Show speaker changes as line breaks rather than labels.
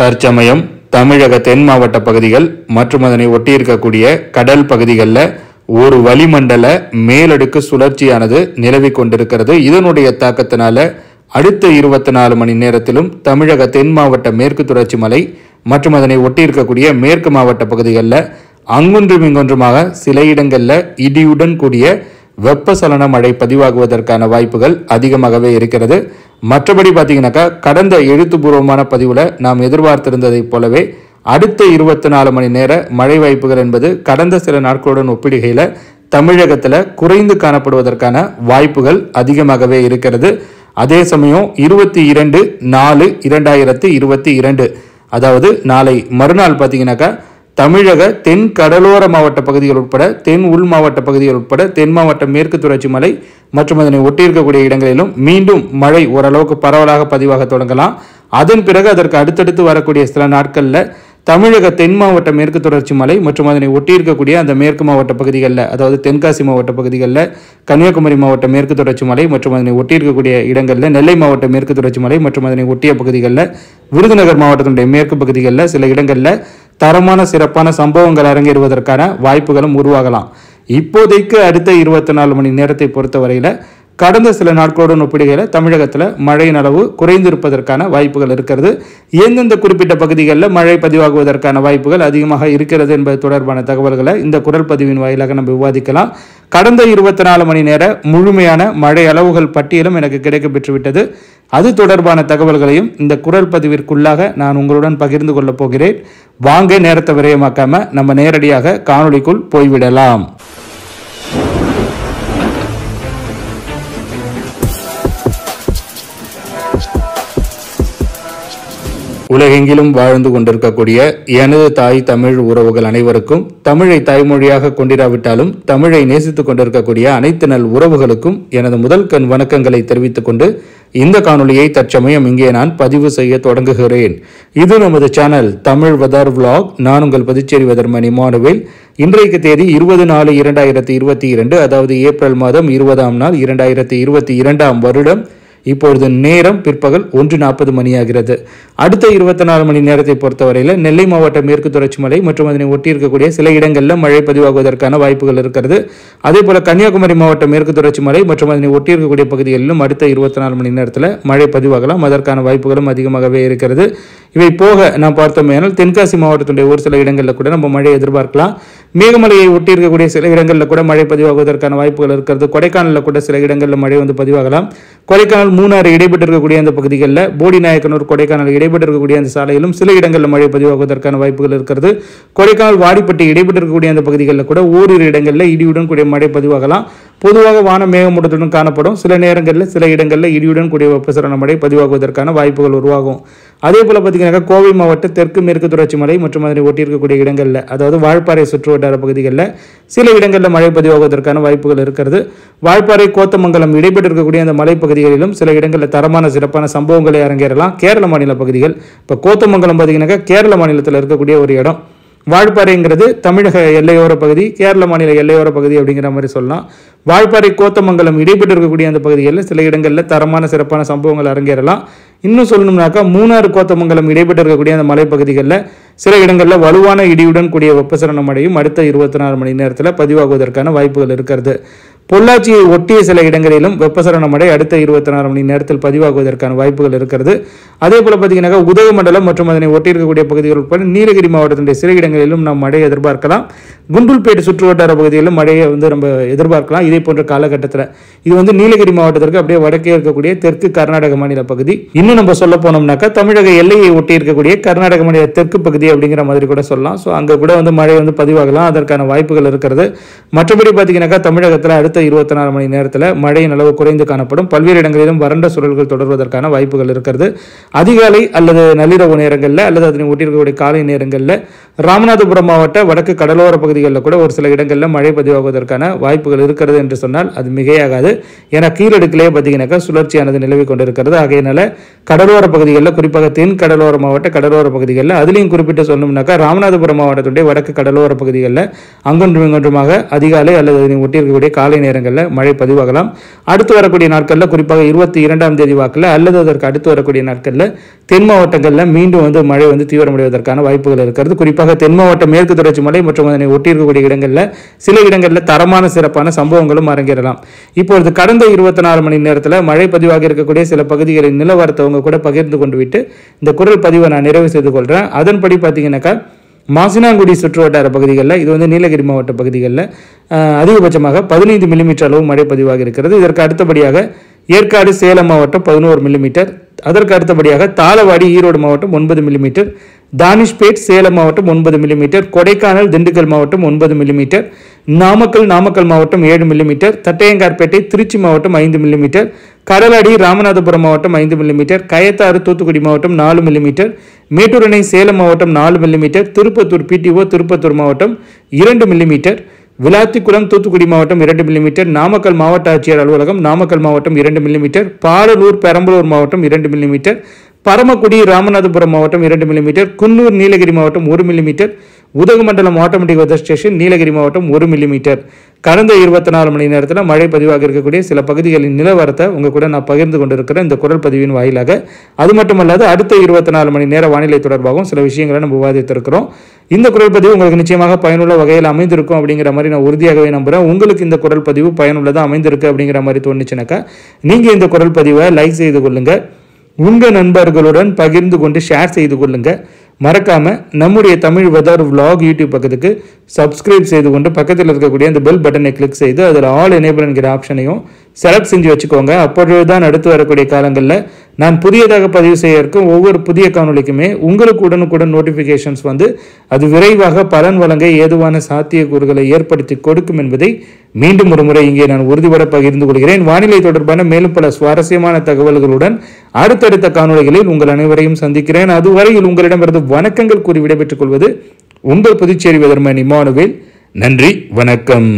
தற்சமயம் தமிழக தென் மாவட்ட பகுதிகள் மற்றும் அதனை ஒட்டியிருக்கக்கூடிய கடல் பகுதிகளில் ஒரு வளிமண்டல மேலடுக்கு சுழற்சியானது நிலவி கொண்டிருக்கிறது இதனுடைய தாக்கத்தினால அடுத்த இருபத்தி நாலு மணி நேரத்திலும் தமிழக தென் மாவட்ட மேற்கு தொடர்ச்சி மலை மற்றும் அதனை ஒட்டியிருக்கக்கூடிய மேற்கு மாவட்ட பகுதிகளில் அங்குன்றும் இங்கொன்றுமாக சில இடங்களில் இடியுடன் கூடிய வெப்பசலன மழை பதிவாகுவதற்கான வாய்ப்புகள் அதிகமாகவே இருக்கிறது மற்றபடி பார்த்தீங்கன்னாக்கா கடந்த எழுத்துப்பூர்வமான பதிவில் நாம் எதிர்பார்த்திருந்ததைப் போலவே அடுத்த இருபத்தி நாலு மணி நேர மழை வாய்ப்புகள் என்பது கடந்த சில நாட்களுடன் ஒப்பிடுகையில் தமிழகத்தில் குறைந்து காணப்படுவதற்கான வாய்ப்புகள் அதிகமாகவே இருக்கிறது அதே சமயம் இருபத்தி இரண்டு நாலு இரண்டாயிரத்து இருபத்தி இரண்டு அதாவது நாளை மறுநாள் பார்த்தீங்கன்னாக்கா தமிழக தென் கடலோர மாவட்ட பகுதிகள் உட்பட தென் உள் மாவட்ட பகுதிகள் உட்பட தென் மாவட்ட மேற்கு தொடர்ச்சி மலை மற்றும் அதனை ஒட்டியிருக்கக்கூடிய இடங்களிலும் மீண்டும் மழை ஓரளவுக்கு பரவலாக பதிவாக தொடங்கலாம் அதன் பிறகு அதற்கு அடுத்தடுத்து வரக்கூடிய சில நாட்களில் தமிழக தென் மாவட்ட மேற்கு தொடர்ச்சி மலை மற்றும் அதனை ஒட்டியிருக்கக்கூடிய அந்த மேற்கு மாவட்ட பகுதிகளில் அதாவது தென்காசி மாவட்ட பகுதிகளில் கன்னியாகுமரி மாவட்ட மேற்கு தொடர்ச்சி மலை மற்றும் அதனை ஒட்டியிருக்கக்கூடிய இடங்களில் நெல்லை மாவட்ட மேற்கு தொடர்ச்சி மலை மற்றும் அதனை ஒட்டிய பகுதிகளில் விருதுநகர் மாவட்டத்தினுடைய மேற்கு பகுதிகளில் சில இடங்களில் தரமான சிறப்பான சம்பவங்கள் அரங்கேறுவதற்கான வாய்ப்புகளும் உருவாகலாம் இப்போதைக்கு அடுத்த இருபத்தி நாலு மணி நேரத்தை பொறுத்தவரையில் கடந்த சில நாட்களுடன் ஒப்பிடுகையில் தமிழகத்தில் மழையின் அளவு குறைந்திருப்பதற்கான வாய்ப்புகள் இருக்கிறது எந்தெந்த குறிப்பிட்ட பகுதிகளில் மழை பதிவாகுவதற்கான வாய்ப்புகள் அதிகமாக இருக்கிறது என்பது தொடர்பான தகவல்களை இந்த குரல் பதிவின் வாயிலாக நம்ம விவாதிக்கலாம் கடந்த இருபத்தி நாலு மணி நேர முழுமையான மழை அளவுகள் பட்டியலும் எனக்கு கிடைக்கப்பெற்றுவிட்டது அது தொடர்பான தகவல்களையும் இந்த குரல் பதிவிற்குள்ளாக நான் உங்களுடன் பகிர்ந்து கொள்ளப் போகிறேன் வாங்க நேரத்தை விரயமாக்காம நம்ம நேரடியாக காணொலிக்குள் போய்விடலாம் உலகெங்கிலும் வாழ்ந்து கொண்டிருக்கக்கூடிய எனது தாய் தமிழ் உறவுகள் அனைவருக்கும் தமிழை தாய்மொழியாக கொண்டிராவிட்டாலும் தமிழை நேசித்துக் கொண்டிருக்கக்கூடிய அனைத்து நல் உறவுகளுக்கும் எனது முதல் கண் வணக்கங்களை தெரிவித்துக் கொண்டு இந்த காணொலியை தற்சமயம் இங்கே நான் பதிவு செய்ய தொடங்குகிறேன் இது நமது சேனல் தமிழ் வதர் விளாக் நான் உங்கள் பதிச்சேரி வெதர்மன் இமானுவேல் இன்றைக்கு தேதி இருபது நாலு இரண்டாயிரத்தி இருபத்தி இரண்டு அதாவது ஏப்ரல் மாதம் இருபதாம் நாள் இரண்டாயிரத்தி இருபத்தி இரண்டாம் வருடம் இப்பொழுது நேரம் பிற்பகல் ஒன்று நாற்பது மணியாகிறது அடுத்த இருபத்தி நாலு மணி நேரத்தை பொறுத்தவரையில் நெல்லை மாவட்டம் மேற்கு தொடர்ச்சி மலை மற்றும் அதனை ஒட்டி இருக்கக்கூடிய சில இடங்களில் மழை பதிவாகுவதற்கான வாய்ப்புகள் இருக்கிறது அதே போல் கன்னியாகுமரி மாவட்டம் மேற்கு தொடர்ச்சி மலை மற்றும் அதனை ஒட்டி இருக்கக்கூடிய பகுதிகளிலும் அடுத்த இருபத்தி நாலு மணி நேரத்தில் மழை பதிவாகலாம் அதற்கான வாய்ப்புகளும் அதிகமாகவே இருக்கிறது இவை போக நாம் பார்த்தோமேனால் தென்காசி மாவட்டத்துடைய ஒரு சில இடங்களில் கூட நம்ம மழை எதிர்பார்க்கலாம் மேகமலையை ஒட்டி இருக்கக்கூடிய சில இடங்களில் கூட மழை பதிவாகுவதற்கான வாய்ப்புகள் இருக்கிறது கொடைக்கானலில் கூட சில இடங்களில் மழை வந்து பதிவாகலாம் கொடைக்கானல் ஆனால் மூணாறு இடைபெற்று இருக்கக்கூடிய அந்த பகுதிகளில் போடி நாயக்கனூர் கொடைக்கானல் இடைபெற்று இருக்கக்கூடிய அந்த சாலையிலும் சில இடங்களில் மழை பதிவாகுவதற்கான வாய்ப்புகள் இருக்கிறது கொடைக்கானல் வாடிப்பட்டி இடைபெற்று இருக்கக்கூடிய அந்த பகுதிகளில் கூட ஓரிரு இடங்களில் இடியுடன் கூடிய மழை பதிவாகலாம் பொதுவாக வானம் மேகமூட்டத்துடன் காணப்படும் சில நேரங்களில் சில இடங்களில் இடியுடன் கூடிய வெப்பசலன மழை பதிவாகுவதற்கான வாய்ப்புகள் உருவாகும் அதே போல் பார்த்தீங்கன்னாக்கா கோவை மாவட்ட தெற்கு மேற்கு தொடர்ச்சி மலை மற்றும் அதனை ஒட்டியிருக்கக்கூடிய இடங்களில் அதாவது வால்பாறை சுற்று வட்டார பகுதிகளில் சில இடங்களில் மழை பதிவாகுவதற்கான வாய்ப்புகள் இருக்கிறது வால்பாறை கோத்தமங்கலம் இடைபெற்றிருக்கக்கூடிய அந்த மலைப்பகுதிகளிலும் சில இடங்களில் தரமான சிறப்பான சம்பவங்களை அரங்கேறலாம் கேரள மாநில பகுதிகள் இப்போ கோத்தமங்கலம் பார்த்தீங்கன்னாக்கா கேரள மாநிலத்தில் இருக்கக்கூடிய ஒரு இடம் வாழ்பாறைங்கிறது தமிழக எல்லையோர பகுதி கேரள மாநில எல்லையோர பகுதி அப்படிங்கிற மாதிரி சொல்லலாம் வாழ்பாறை கோத்தமங்கலம் இடைப்பட்டு இருக்கக்கூடிய அந்த பகுதிகளில் சில இடங்களில் தரமான சிறப்பான சம்பவங்கள் அரங்கேறலாம் இன்னும் சொல்லணும்னாக்கா மூணாறு கோத்தமங்கலம் இடைப்பட்டு இருக்கக்கூடிய அந்த மலைப்பகுதிகளில் சில இடங்களில் வலுவான இடியுடன் கூடிய வெப்பசரணம் அடையும் அடுத்த இருபத்தி நாலு மணி நேரத்தில் பதிவாகுவதற்கான வாய்ப்புகள் இருக்கிறது பொள்ளாச்சியை ஒட்டிய சில இடங்களிலும் வெப்பசரண மழை அடுத்த இருபத்தி நாலு மணி நேரத்தில் பதிவாகுவதற்கான வாய்ப்புகள் இருக்கிறது அதே போல் பார்த்தீங்கன்னாக்கா மண்டலம் மற்றும் அதனை ஒட்டியிருக்கக்கூடிய பகுதிகள் உட்பட நீலகிரி மாவட்டத்தினுடைய சில இடங்களிலும் நாம் மழையை எதிர்பார்க்கலாம் குண்டுல்பேட்டு சுற்று வட்டார பகுதிகளிலும் மழையை வந்து நம்ம எதிர்பார்க்கலாம் இதே போன்ற காலகட்டத்தில் இது வந்து நீலகிரி மாவட்டத்திற்கு அப்படியே வடக்கே இருக்கக்கூடிய தெற்கு கர்நாடக மாநில பகுதி இன்னும் நம்ம சொல்ல போனோம்னாக்கா தமிழக எல்லையை ஒட்டி இருக்கக்கூடிய கர்நாடக மாநில தெற்கு பகுதி அப்படிங்கிற மாதிரி கூட சொல்லலாம் ஸோ அங்கே கூட வந்து மழை வந்து பதிவாகலாம் அதற்கான வாய்ப்புகள் இருக்கிறது மற்றபடி பார்த்தீங்கன்னாக்கா தமிழகத்தில் அடுத்த இருபத்தி நாலு மணி நேரத்தில் மழையின் அளவு குறைந்து காணப்படும் பல்வேறு இடங்களிலும் வறண்ட சுழல்கள் தொடர்வதற்கான வாய்ப்புகள் இருக்கிறது அதிகாலை அல்லது நள்ளிரவு நேரங்களில் அல்லது அதனை ஒட்டியிருக்கக்கூடிய காலை நேரங்களில் ராமநாதபுரம் மாவட்ட வடக்கு கடலோர பகுதிகளில் கூட ஒரு சில இடங்களில் மழை பதிவாகுவதற்கான வாய்ப்புகள் இருக்கிறது என்று சொன்னால் அது மிகையாகாது ஏன்னா கீழடுக்கிலேயே பார்த்தீங்கன்னாக்கா சுழற்சியானது நிலவி கொண்டிருக்கிறது ஆகையினால கடலோர பகுதிகளில் குறிப்பாக தென் கடலோர மாவட்ட கடலோர பகுதிகளில் அதுலேயும் குறிப்பிட்டு சொல்லணும்னாக்கா ராமநாதபுரம் மாவட்டத்துடைய வடக்கு கடலோர பகுதிகளில் அங்கொன்றும் இங்கொன்றுமாக அதிகாலை அல்லது ஒட்டியிருக்கக்கூடிய காலை நேரங்களில் மழை பதிவாகலாம் அடுத்து வரக்கூடிய நாட்களில் குறிப்பாக இருபத்தி இரண்டாம் தேதி வாக்கில் அல்லது அதற்கு அடுத்து வரக்கூடிய நாட்களில் தென் மாவட்டங்களில் மீண்டும் வந்து மழை வந்து தீவிரமடைவதற்கான வாய்ப்புகள் இருக்கிறது குறிப்பாக குறிப்பாக தென் மாவட்டம் மேற்கு தொடர்ச்சி மலை மற்றும் அதனை ஒட்டியிருக்கக்கூடிய இடங்களில் சில இடங்களில் தரமான சிறப்பான சம்பவங்களும் அரங்கேறலாம் இப்பொழுது கடந்த இருபத்தி நாலு மணி நேரத்தில் மழை பதிவாக இருக்கக்கூடிய சில பகுதிகளின் நிலவரத்தை கூட பகிர்ந்து கொண்டு விட்டு இந்த குரல் பதிவை நான் நிறைவு செய்து கொள்கிறேன் அதன்படி பார்த்தீங்கன்னாக்கா மாசினாங்குடி சுற்றுவட்டார பகுதிகளில் இது வந்து நீலகிரி மாவட்ட பகுதிகளில் அதிகபட்சமாக பதினைந்து மில்லிமீட்டர் அளவு மழை பதிவாக இருக்கிறது இதற்கு அடுத்தபடியாக ஏற்காடு சேலம் மாவட்டம் பதினோரு மில்லிமீட்டர் அதற்கு அடுத்தபடியாக தாளவாடி ஈரோடு மாவட்டம் ஒன்பது மில்லிமீட்டர் தானிஷ்பேட் சேலம் மாவட்டம் ஒன்பது மில்லிமீட்டர் கொடைக்கானல் திண்டுக்கல் மாவட்டம் ஒன்பது மில்லிமீட்டர் நாமக்கல் நாமக்கல் மாவட்டம் ஏழு மில்லிமீட்டர் தட்டையங்கார்பேட்டை திருச்சி மாவட்டம் ஐந்து மில்லிமீட்டர் கடலாடி ராமநாதபுரம் மாவட்டம் ஐந்து மில்லிமீட்டர் கயத்தாறு தூத்துக்குடி மாவட்டம் நாலு மில்லிமீட்டர் மேட்டூர் அணை சேலம் மாவட்டம் நாலு மில்லிமீட்டர் திருப்பத்தூர் பிடிஓ திருப்பத்தூர் மாவட்டம் இரண்டு மில்லிமீட்டர் விளாத்திக்குளம் தூத்துக்குடி மாவட்டம் இரண்டு மில்லிமீட்டர் நாமக்கல் மாவட்ட ஆட்சியர் அலுவலகம் நாமக்கல் மாவட்டம் இரண்டு மில்லிமீட்டர் பாலலூர் பெரம்பலூர் மாவட்டம் இரண்டு மில்லிமீட்டர் பரமக்குடி ராமநாதபுரம் மாவட்டம் இரண்டு மில்லிமீட்டர் குன்னூர் நீலகிரி மாவட்டம் ஒரு millimetre Udhagamandalam automatic weather station Nilgiri மாவட்டம் ஒரு மில்லிமீட்டர் கடந்த இருபத்தி நாலு மணி நேரத்தில் மழை பதிவாக இருக்கக்கூடிய சில பகுதிகளின் நிலவரத்தை உங்கள் கூட நான் பகிர்ந்து கொண்டிருக்கிறேன் இந்த குரல் பதிவின் வாயிலாக அது மட்டுமல்லாது அடுத்த இருபத்தி நாலு மணி நேர வானிலை தொடர்பாகவும் சில விஷயங்களை நம்ம விவாதித்திருக்கிறோம் இந்த குரல் பதிவு உங்களுக்கு நிச்சயமாக பயனுள்ள வகையில் அமைந்திருக்கும் அப்படிங்கிற மாதிரி நான் உறுதியாகவே நம்புறேன் உங்களுக்கு இந்த குரல் பதிவு பயனுள்ளதாக அமைந்திருக்கு அப்படிங்கிற மாதிரி தோணுச்சுனாக்கா நீங்கள் இந்த குரல் பதிவை லைக் செய்து கொள்ளுங்கள் உங்கள் நண்பர்களுடன் பகிர்ந்து கொண்டு ஷேர் செய்து கொள்ளுங்கள் மறக்காமல் நம்முடைய தமிழ் வெதர் விலாக் யூடியூப் பக்கத்துக்கு சப்ஸ்கிரைப் செய்து கொண்டு பக்கத்தில் இருக்கக்கூடிய அந்த பெல் பட்டனை கிளிக் செய்து அதில் ஆல் எனேபிள் என்கிற ஆப்ஷனையும் செலக்ட் செஞ்சு வச்சுக்கோங்க அப்பொழுதுதான் அடுத்து வரக்கூடிய காலங்களில் நான் புதியதாக பதிவு செய்யறதுக்கும் ஒவ்வொரு புதிய காணொலிக்குமே உங்களுக்கு உடனுக்குடன் நோட்டிஃபிகேஷன்ஸ் வந்து அது விரைவாக பலன் வழங்க ஏதுவான சாத்தியக்கூறுகளை ஏற்படுத்தி கொடுக்கும் என்பதை மீண்டும் ஒரு முறை இங்கே நான் உறுதிபட பகிர்ந்து கொள்கிறேன் வானிலை தொடர்பான மேலும் பல சுவாரஸ்யமான தகவல்களுடன் அடுத்தடுத்த காணொலிகளில் உங்கள் அனைவரையும் சந்திக்கிறேன் அதுவரையில் உங்களிடமிருந்து வணக்கங்கள் கூறி விடைபெற்றுக் கொள்வது உங்கள் புதுச்சேரி வெதர்மணி மானுவேல் நன்றி வணக்கம்